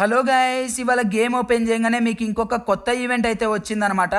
hello guys ఇవాళ game open చేయగానే మీకు ఇంకొక కొత్త ఈవెంట్ అయితే వచ్చిందనమాట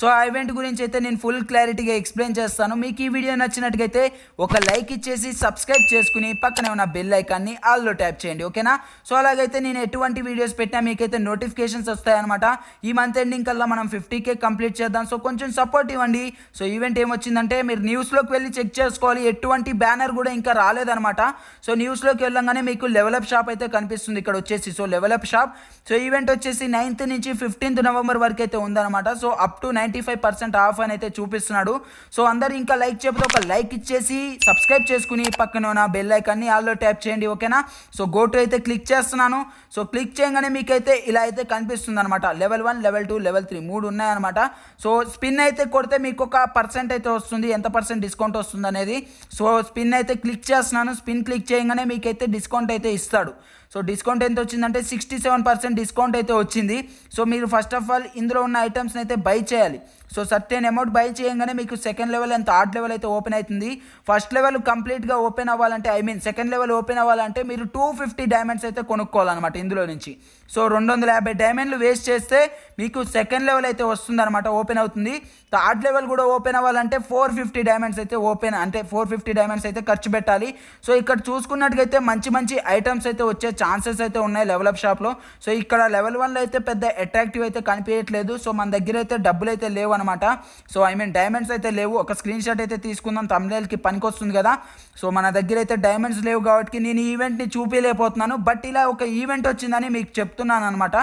సో ఆ ఈవెంట్ గురించి అయితే నేను ఫుల్ క్లారిటీగా ఎక్స్ప్లెయిన్ చేస్తాను మీకు ఈ వీడియో నచ్చినట్టుగైతే ఒక లైక్ ఇచ్చేసి సబ్స్క్రైబ్ చేసుకుని పక్కనే ఉన్న బెల్ ఐకాన్ని ఆల్లో ట్యాప్ చేయండి ఓకేనా సో అలాగైతే నేను ఎటువంటి వీడియోస్ పెట్టినా మీకైతే నోటిఫికేషన్స్ వస్తాయన్నమాట ఈ మంత్ ఎండింగ్ కల్లా మనం ఫిఫ్టీ కే కంప్లీట్ చేద్దాం సో కొంచెం సపోర్ట్ ఇవ్వండి సో ఈవెంట్ ఏమొచ్చిందంటే మీరు న్యూస్లోకి వెళ్ళి చెక్ చేసుకోవాలి ఎటువంటి బ్యానర్ కూడా ఇంకా రాలేదనమాట సో న్యూస్లోకి వెళ్ళంగానే మీకు లెవెలప్ షాప్ అయితే కనిపిస్తుంది ఇక్కడ వచ్చేసి so level up shop so event వచ్చేసి నైన్త్ నుంచి ఫిఫ్టీన్త్ నవంబర్ వరకు అయితే ఉందన్నమాట so up to ninety five percent off అని అయితే చూపిస్తున్నాడు సో అందరు ఇంకా లైక్ చెప్తే ఒక లైక్ ఇచ్చేసి సబ్స్క్రైబ్ చేసుకుని పక్కన ఉన్న బెల్ ఐకాన్ని ఆల్లో ట్యాప్ చేయండి ఓకేనా సో గో టు అయితే క్లిక్ చేస్తున్నాను సో క్లిక్ చేయగానే మీకైతే ఇలా అయితే కనిపిస్తుంది అనమాట level one level two level three మూడు ఉన్నాయన్నమాట సో స్పిన్ అయితే కొడితే మీకు ఒక పర్సెంట్ అయితే వస్తుంది ఎంత పర్సెంట్ డిస్కౌంట్ వస్తుంది అనేది సో స్పిన్ అయితే క్లిక్ చేస్తున్నాను స్పిన్ క్లిక్ చేయగానే మీకైతే డిస్కౌంట్ అయితే ఇస్తాడు సో డిస్కౌంట్ ఎంత వచ్చిందంటే sixty sixty seven percent discount అయితే వచ్చింది సో మీరు ఫస్ట్ ఆఫ్ ఆల్ ఇందులో ఉన్న ఐటమ్స్ని అయితే బై చేయాలి సో సర్టెన్ అమౌంట్ బై చేయగానే మీకు second level and third level అయితే ఓపెన్ అవుతుంది ఫస్ట్ లెవెల్ కంప్లీట్గా ఓపెన్ అవ్వాలంటే I mean second level open అవ్వాలంటే మీరు టూ ఫిఫ్టీ డైమండ్స్ అయితే కొనుక్కోవాలన్నమాట ఇందులో నుంచి సో రెండు వందల యాభై డైమండ్లు వేస్ట్ చేస్తే మీకు సెకండ్ లెవెల్ అయితే వస్తుందన్నమాట ఓపెన్ అవుతుంది థర్డ్ లెవెల్ కూడా ఓపెన్ అవ్వాలంటే ఫోర్ ఫిఫ్టీ డైమండ్స్ అయితే ఓపెన్ అంటే ఫోర్ ఫిఫ్టీ డైమండ్స్ అయితే ఖర్చు పెట్టాలి సో ఇక్కడ చూసుకున్నట్టుగా అయితే మంచి మంచి ఐటమ్స్ అయితే వచ్చే ఛాన్సెస్ అయితే ఉన్నాయి లెవలప్ షాప్లో స్టాక్లో సో ఇక్కడ లెవెల్ వన్లో అయితే పెద్ద అట్రాక్టివ్ అయితే కనిపించట్లేదు సో మన దగ్గర అయితే డబ్బులు అయితే లేవు అనమాట సో ఐ మీన్ డైమండ్స్ అయితే లేవు ఒక స్క్రీన్ షాట్ అయితే తీసుకుందాం తమిళకి పనికొస్తుంది కదా సో మన దగ్గర అయితే డైమండ్స్ లేవు కాబట్టి నేను ఈ ఈవెంట్ని చూపించలేకపోతున్నాను బట్ ఇలా ఒక ఈవెంట్ వచ్చిందని మీకు చెప్తున్నాను అనమాట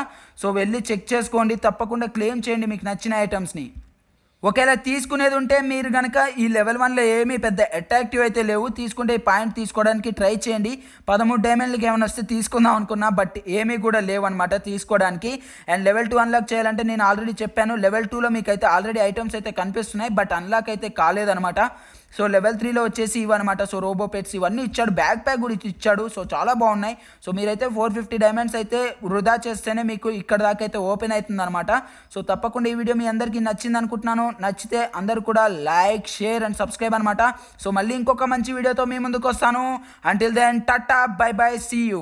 సో వెళ్ళి చెక్ చేసుకోండి తప్పకుండా క్లెయిమ్ చేయండి మీకు నచ్చిన ఐటమ్స్ని ఒకవేళ తీసుకునేది ఉంటే మీరు కనుక ఈ లెవెల్ వన్లో ఏమీ పెద్ద అట్రాక్టివ్ అయితే లేవు తీసుకుంటే ఈ పాయింట్ తీసుకోవడానికి ట్రై చేయండి పదమూడు డైమండ్లకి ఏమైనా వస్తే తీసుకుందాం అనుకున్నా బట్ ఏమీ కూడా లేవు అనమాట తీసుకోవడానికి అండ్ లెవెల్ టూ అన్లాక్ చేయాలంటే నేను ఆల్రెడీ చెప్పాను లెవెల్ టూలో మీకు అయితే ఆల్రెడీ ఐటమ్స్ అయితే కనిపిస్తున్నాయి బట్ అన్లాక్ అయితే కాలేదనమాట సో లెవెల్ త్రీలో వచ్చేసి ఇవన్నమాట సో రోబో పెట్స్ ఇవన్నీ ఇచ్చాడు బ్యాక్ ప్యాక్ కూడా ఇచ్చాడు సో చాలా బాగున్నాయి సో మీరైతే ఫోర్ ఫిఫ్టీ డైమండ్స్ అయితే వృధా చేస్తేనే మీకు ఇక్కడ దాకా అయితే ఓపెన్ అవుతుంది అనమాట సో తప్పకుండా ఈ వీడియో మీ అందరికీ నచ్చింది అనుకుంటున్నాను నచ్చితే అందరు కూడా లైక్ షేర్ అండ్ సబ్స్క్రైబ్ అనమాట సో మళ్ళీ ఇంకొక మంచి వీడియోతో మీ ముందుకు వస్తాను until then tata bye bye see you